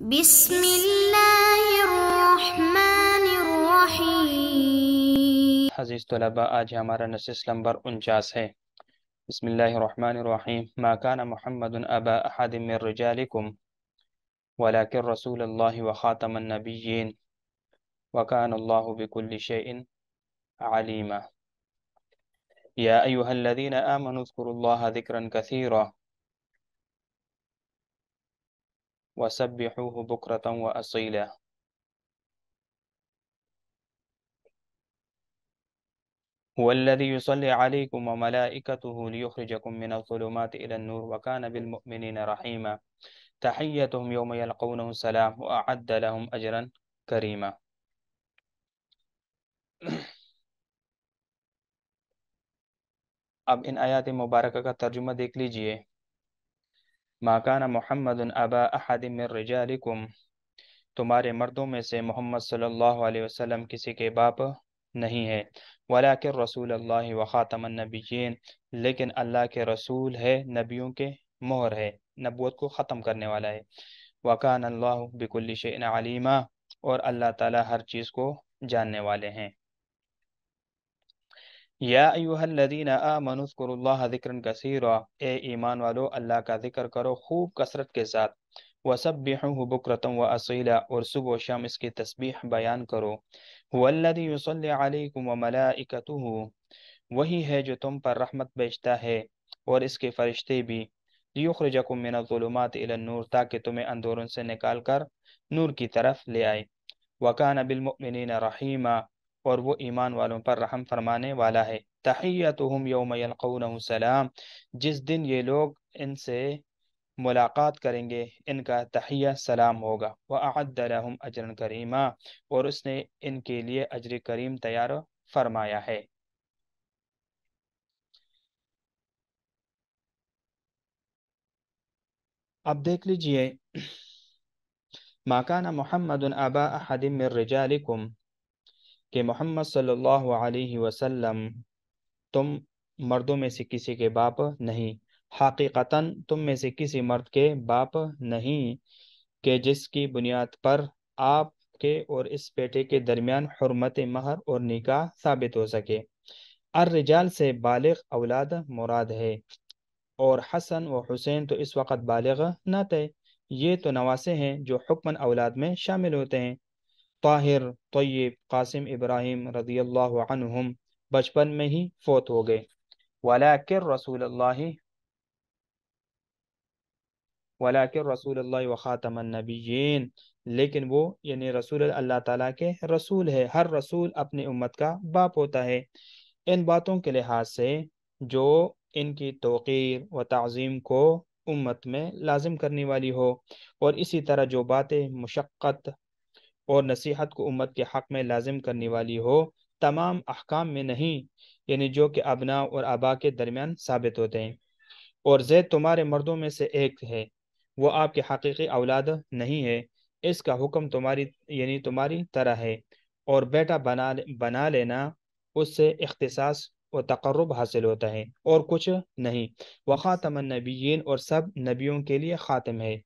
بسم الله الرحمن الرحيم حزيز طلباء آج हमारा नसिस لمبر उनचास ہے بسم الله الرحمن الرحيم ما كان محمد أبا أحد من رجالكم ولكن رسول الله وخاتم النبيين وكان الله بكل شيء عليما يا أيها الذين آمنوا اذكروا الله ذكرا كثيرا وسبحوه بكرة وأصيلا هو الذي يصلي عليكم وملائكته ليخرجكم من الظلمات إلى النور وكان بالمؤمنين رحيما تحيتهم يوم يلقونه سلام وأعد لهم أجرا كريما اب ان آیات مبارکہ کا ترجمہ دیکھ لیجئے ماکانا محمد ابا احد من رجالکم تمہارے مردوں میں سے محمد صلی اللہ علیہ وسلم کسی کے باپ نہیں ہے ولیکن رسول اللہ و خاتم النبیین لیکن اللہ کے رسول ہے نبیوں کے مہر ہے نبوت کو ختم کرنے والا ہے وقان اللّہ بکلشین علیمہ اور اللہ تعالیٰ ہر چیز کو جاننے والے ہیں یا ایوہ الذین آمنوا اذکروا اللہ ذکر اے ایمان والو اللہ کا ذکر کرو خوب کثرت کے ساتھ وسبحوه سب و اصیلا اور صبح و شام اس کی تسبیح بیان کرو یصلی علیکم و اللہ وہی ہے جو تم پر رحمت بیچتا ہے اور اس کے فرشتے بھی لیخرجکم من الظلمات الی النور تاکہ تمہیں اندوروں سے نکال کر نور کی طرف لے آئے وکان بالمؤمنین رحیمہ اور وہ ایمان والوں پر رحم فرمانے والا ہے تحیتہم یوم یلقونہ سلام جس دن یہ لوگ ان سے ملاقات کریں گے ان کا تحیہ سلام ہوگا وَأَعَدَّ لَهُمْ عَجْرًا كَرِيمًا اور اس نے ان کے لیے عجر کریم تیار فرمایا ہے اب دیکھ لیجئے ما کان محمد ابا احد من رجالکم کہ محمد صلی اللہ علیہ وسلم تم مردوں میں سے کسی کے باپ نہیں حقیقتاً تم میں سے کسی مرد کے باپ نہیں کہ جس کی بنیاد پر آپ کے اور اس بیٹے کے درمیان حرمت مہر اور نکاح ثابت ہو سکے الرجال سے بالغ اولاد مراد ہے اور حسن و حسین تو اس وقت بالغ نہ تھے یہ تو نواسے ہیں جو حکم اولاد میں شامل ہوتے ہیں طاہر طیب قاسم ابراہیم رضی اللہ عنہم بچپن میں ہی فوت ہو گئے رسول اللہ ولاکر رسول اللہ وخاتم النبیین لیکن وہ یعنی رسول اللہ تعالیٰ کے رسول ہے ہر رسول اپنی امت کا باپ ہوتا ہے ان باتوں کے لحاظ سے جو ان کی توقیر و تعظیم کو امت میں لازم کرنے والی ہو اور اسی طرح جو باتیں مشقت اور نصیحت کو امت کے حق میں لازم کرنے والی ہو تمام احکام میں نہیں یعنی جو کہ ابنا اور آبا کے درمیان ثابت ہوتے ہیں اور زید تمہارے مردوں میں سے ایک ہے وہ آپ کے حقیقی اولاد نہیں ہے اس کا حکم تمہاری یعنی تمہاری طرح ہے اور بیٹا بنا بنا لینا اس سے اختصاص و تقرب حاصل ہوتا ہے اور کچھ نہیں وہ خاتم النبیین اور سب نبیوں کے لیے خاتم ہے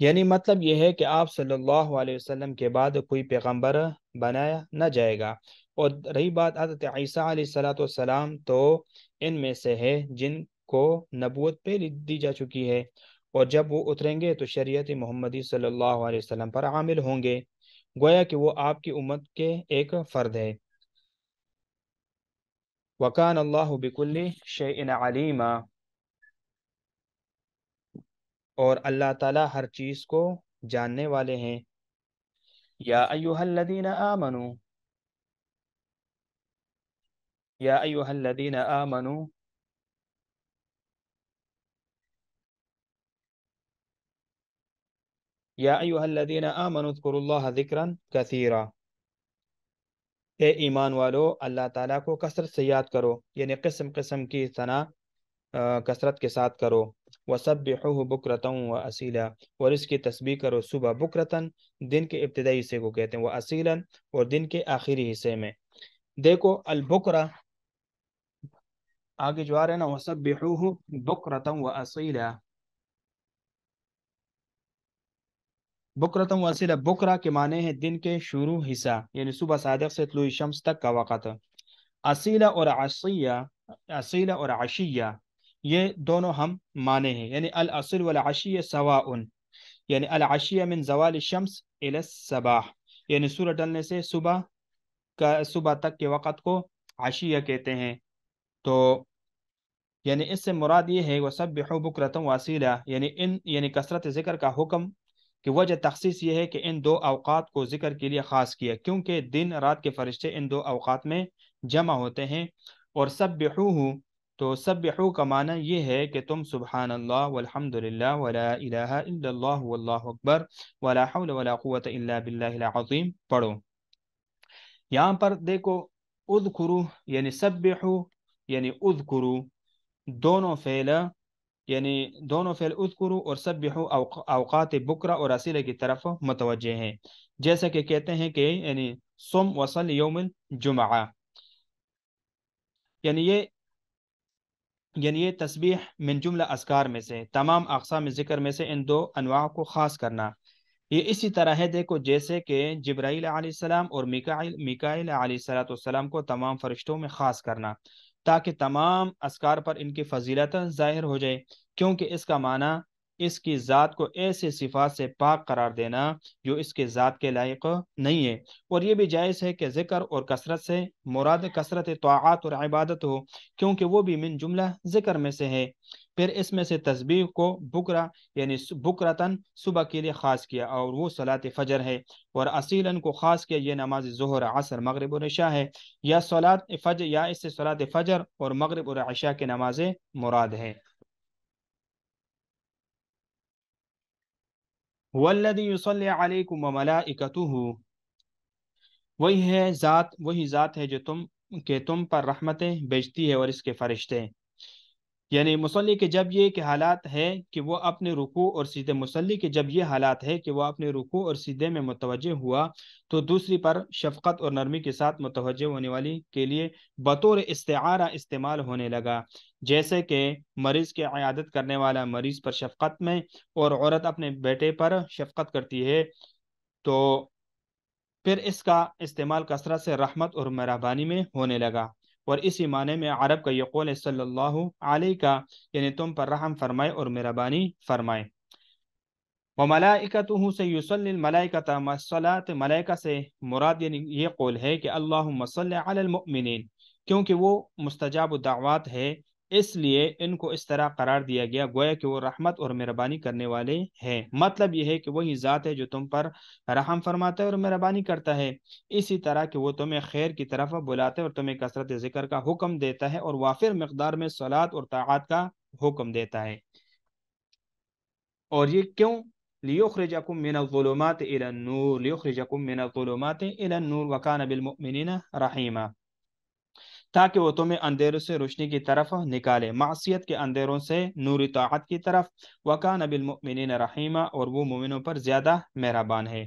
یعنی مطلب یہ ہے کہ آپ صلی اللہ علیہ وسلم کے بعد کوئی پیغمبر بنایا نہ جائے گا اور رہی بات حضرت عیسیٰ علیہ السلاۃ السلام تو ان میں سے ہے جن کو نبوت پہ دی جا چکی ہے اور جب وہ اتریں گے تو شریعت محمدی صلی اللہ علیہ وسلم پر عامل ہوں گے گویا کہ وہ آپ کی امت کے ایک فرد ہے وکان اللہ بکلی شعین علیمہ اور اللہ تعالی ہر چیز کو جاننے والے ہیں یا ایوہ الذین آمنو یا ایوہ ایوہ الذین آمنو یا الذین آمنو اذکر اللہ ذکرا کثیرا اے ایمان والو اللہ تعالیٰ کو کثرت سے یاد کرو یعنی قسم قسم کی کثرت کے ساتھ کرو وہ سب بکرتوں و اسیلا اور اس کی تسبیح کرو صبح بکرتن دن کے ابتدائی حصے کو کہتے ہیں وہ اسیلا اور دن کے آخری حصے میں دیکھو البکرا آگے جو آ رہے نا وہ سب بکرتوں و اسیلا بکرتم وسیلہ بکرا کے معنی ہے دن کے شروع حصہ یعنی صبح صادق سے طلوع شمس تک کا وقت اسیلہ اور عشیہ اسیلہ اور عشیہ یہ دونوں ہم مانے ہیں یعنی الاصل سوا ان یعنی من زوال یعنی ڈلنے سے صبح صبح تک کے وقت کو عشیہ کہتے ہیں تو یعنی اس سے مراد یہ ہے وہ سب بح بکرتوں یعنی ان یعنی کثرت ذکر کا حکم کہ وجہ تخصیص یہ ہے کہ ان دو اوقات کو ذکر کے لیے خاص کیا کیونکہ دن رات کے فرشتے ان دو اوقات میں جمع ہوتے ہیں اور سب بحو तो सब्बहू का माना ये है कि तुम सुबहान अल्लाह वल्हम्दुलिल्लाह वला इलाहा इल्लल्लाह वल्लाहु अकबर वला हौल वला कुवत इल्ला बिल्लाहिल अज़ीम पढ़ो यहाँ पर देखो उदकुरु यानी सब्बहू यानी उदकुरु दोनों फेल यानी दोनों फेल उदकुरु और सब्बहू अवकात बकरा और असीले की तरफ मतवजह हैं जैसा कि कहते हैं कि यानी सोम वसल योमिल जुमा यानी ये یعنی یہ تسبیح من جملہ اذکار میں سے تمام اقسام ذکر میں سے ان دو انواع کو خاص کرنا یہ اسی طرح ہے دیکھو جیسے کہ جبرائیل علیہ السلام اور میکائل میکائل علیہ السلاۃ والسلام کو تمام فرشتوں میں خاص کرنا تاکہ تمام اسکار پر ان کی فضیلت ظاہر ہو جائے کیونکہ اس کا معنی اس کی ذات کو ایسے صفات سے پاک قرار دینا جو اس کے ذات کے لائق نہیں ہے اور یہ بھی جائز ہے کہ ذکر اور کثرت سے مراد کثرت طاعات اور عبادت ہو کیونکہ وہ بھی من جملہ ذکر میں سے ہے پھر اس میں سے تسبیح کو بکرا یعنی بکرتن صبح کے لیے خاص کیا اور وہ صلاط فجر ہے اور اصیلن کو خاص کیا یہ نماز ظہر عصر مغرب اور عشاء ہے یا سولاد فجر یا اس سے سولا فجر اور مغرب اور عشاء کی نمازیں مراد ہے علیکم وملائکتہ وہی ہے ذات وہی ذات ہے جو تم کہ تم پر رحمتیں بیچتی ہے اور اس کے فرشتے یعنی مسلح کے جب یہ کہ حالات ہے کہ وہ اپنے رکوع اور سیدھے مسلح کے جب یہ حالات ہے کہ وہ اپنے رکوع اور سیدھے میں متوجہ ہوا تو دوسری پر شفقت اور نرمی کے ساتھ متوجہ ہونے والی کے لیے بطور استعارہ استعمال ہونے لگا جیسے کہ مریض کے عیادت کرنے والا مریض پر شفقت میں اور عورت اپنے بیٹے پر شفقت کرتی ہے تو پھر اس کا استعمال کثرت سے رحمت اور مہربانی میں ہونے لگا اور اسی معنی میں عرب کا یہ قول صلی اللہ علیہ کا یعنی تم پر رحم فرمائے اور مہربانی فرمائے ملائقہ ملیکہ سے مراد یعنی یہ قول ہے کہ اللہ المؤمنین کیونکہ وہ مستجاب دعوات ہے اس لیے ان کو اس طرح قرار دیا گیا گویا کہ وہ رحمت اور مہربانی کرنے والے ہیں مطلب یہ ہے کہ وہی ذات ہے جو تم پر رحم فرماتا ہے اور مہربانی کرتا ہے اسی طرح کہ وہ تمہیں خیر کی طرف بلاتا ہے اور تمہیں کثرت ذکر کا حکم دیتا ہے اور وافر مقدار میں سولاد اور طاعت کا حکم دیتا ہے اور یہ کیوں بالمؤمنین رحیمہ تاکہ وہ تمہیں اندھیروں سے روشنی کی طرف نکالے معصیت کے اندھیروں سے نوری طاعت کی طرف وکا نبی رحیمہ اور وہ مومنوں پر زیادہ مہربان ہے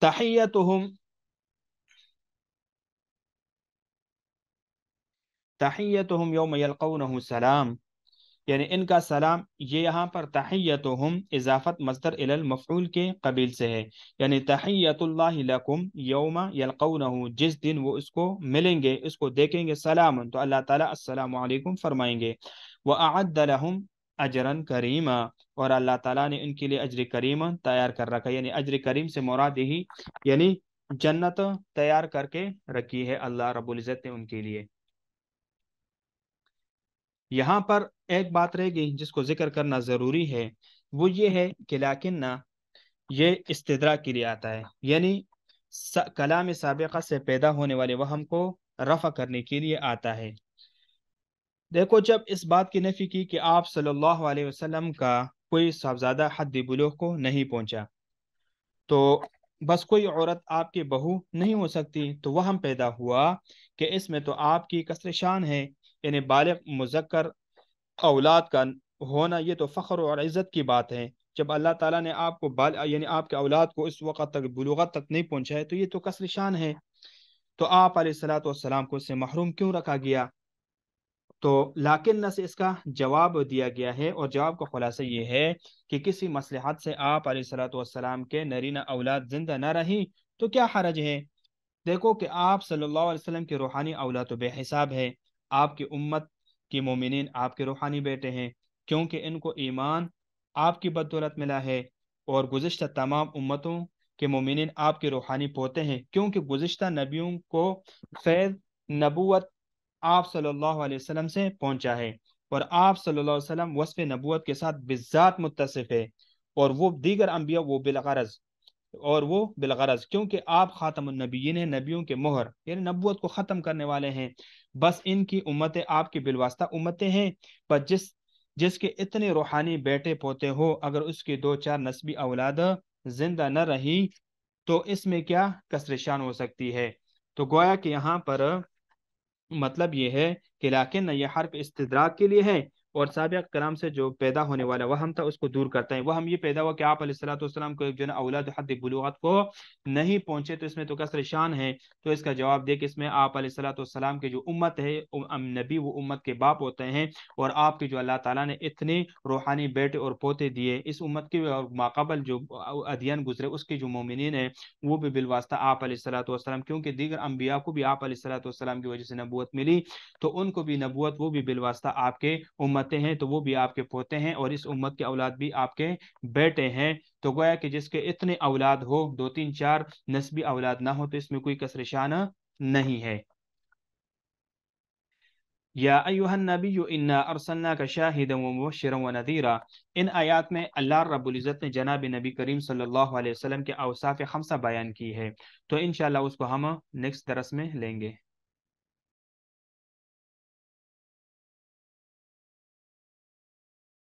تہیت تحت یوم یلقونہ سلام یعنی ان کا سلام یہ یہاں پر تحیتہم اضافت المفعول کے قبیل سے ہے یعنی تحیت اللہ لکم یوم یلقونہ جس دن وہ اس کو ملیں گے اس کو دیکھیں گے سلام تو اللہ تعالیٰ علیکم فرمائیں گے اجراً کریما اور اللہ تعالیٰ نے ان کے لیے اجر کریم تیار کر رکھا یعنی اجر کریم سے مراد ہی یعنی جنت تیار کر کے رکھی ہے اللہ رب العزت نے ان کے لیے یہاں پر ایک بات رہ گئی جس کو ذکر کرنا ضروری ہے وہ یہ ہے کہ لیکن نہ یہ استدرا کے لیے آتا ہے یعنی کلام سابقہ سے پیدا ہونے والے وہم کو رفع کرنے کے لیے آتا ہے دیکھو جب اس بات کی نفی کی کہ آپ صلی اللہ علیہ وسلم کا کوئی صاحبزادہ حد بلوغ کو نہیں پہنچا تو بس کوئی عورت آپ کی بہو نہیں ہو سکتی تو وہم پیدا ہوا کہ اس میں تو آپ کی کثر شان ہے یعنی بالغ مذکر اولاد کا ہونا یہ تو فخر اور عزت کی بات ہے جب اللہ تعالیٰ نے آپ کو بال یعنی آپ کے اولاد کو اس وقت تک بلوغت تک نہیں پہنچا ہے تو تو تو یہ کسر شان ہے آپ علیہ السلاۃ والسلام کو اس سے محروم کیوں رکھا گیا تو لاکن سے اس کا جواب دیا گیا ہے اور جواب کا خلاصہ یہ ہے کہ کسی مسئلحات سے آپ علیہ السلاۃ والسلام کے نرینہ اولاد زندہ نہ رہیں تو کیا حرج ہے دیکھو کہ آپ صلی اللہ علیہ وسلم کی روحانی اولاد و حساب ہے آپ کی امت کہ مومنین آپ کے روحانی بیٹے ہیں کیونکہ ان کو ایمان آپ کی بدولت ملا ہے اور گزشتہ تمام امتوں کے مومنین آپ کے روحانی پوتے ہیں کیونکہ گزشتہ نبیوں کو فیض نبوت آپ صلی اللہ علیہ وسلم سے پہنچا ہے اور آپ صلی اللہ علیہ وسلم وصف نبوت کے ساتھ بزاد متصف ہے اور وہ دیگر انبیاء وہ بالغرض اور وہ بالغرض کیونکہ آپ خاتم النبیین ہیں نبیوں کے مہر یعنی نبوت کو ختم کرنے والے ہیں بس ان کی امتیں آپ کی بالواسطہ امتیں ہیں جس جس کے اتنے روحانی بیٹے پوتے ہو اگر اس کی دو چار نسبی اولاد زندہ نہ رہی تو اس میں کیا کثر شان ہو سکتی ہے تو گویا کہ یہاں پر مطلب یہ ہے کہ لیکن یہ حرف استدراک کے لیے ہے اور سابق کرام سے جو پیدا ہونے والا وہ ہم تھا اس کو دور کرتا ہے وہ ہم یہ پیدا ہوا کہ آپ علیہ السلاۃ والسلام کو جو اولاد حد بلوغت کو نہیں پہنچے تو اس میں تو کسر شان ہے تو اس کا جواب دے کہ اس میں آپ علیہ السلاۃ والسلام کے جو امت ہے نبی وہ امت کے باپ ہوتے ہیں اور آپ کے جو اللہ تعالیٰ نے اتنی روحانی بیٹے اور پوتے دیے اس امت کی اور ماقبل جو ادیان گزرے اس کی جو مومنین ہیں وہ بھی بالواسطہ آپ علیہ السلاۃ والسلام کیونکہ دیگر انبیاء کو بھی آپ علیہ السلاۃ السلام کی وجہ سے نبوت ملی تو ان کو بھی نبوت وہ بھی بالواسطہ آپ کے امت امتیں ہیں تو وہ بھی آپ کے پوتے ہیں اور اس امت کے اولاد بھی آپ کے بیٹے ہیں تو گویا کہ جس کے اتنے اولاد ہو دو تین چار نسبی اولاد نہ ہو تو اس میں کوئی کسر شانہ نہیں ہے یا ایوہ النبی انا ارسلنا کا شاہد و مبشر و نذیرہ ان آیات میں اللہ رب العزت نے جناب نبی کریم صلی اللہ علیہ وسلم کے اوصاف خمسہ بیان کی ہے تو انشاءاللہ اس کو ہم نیکس درس میں لیں گے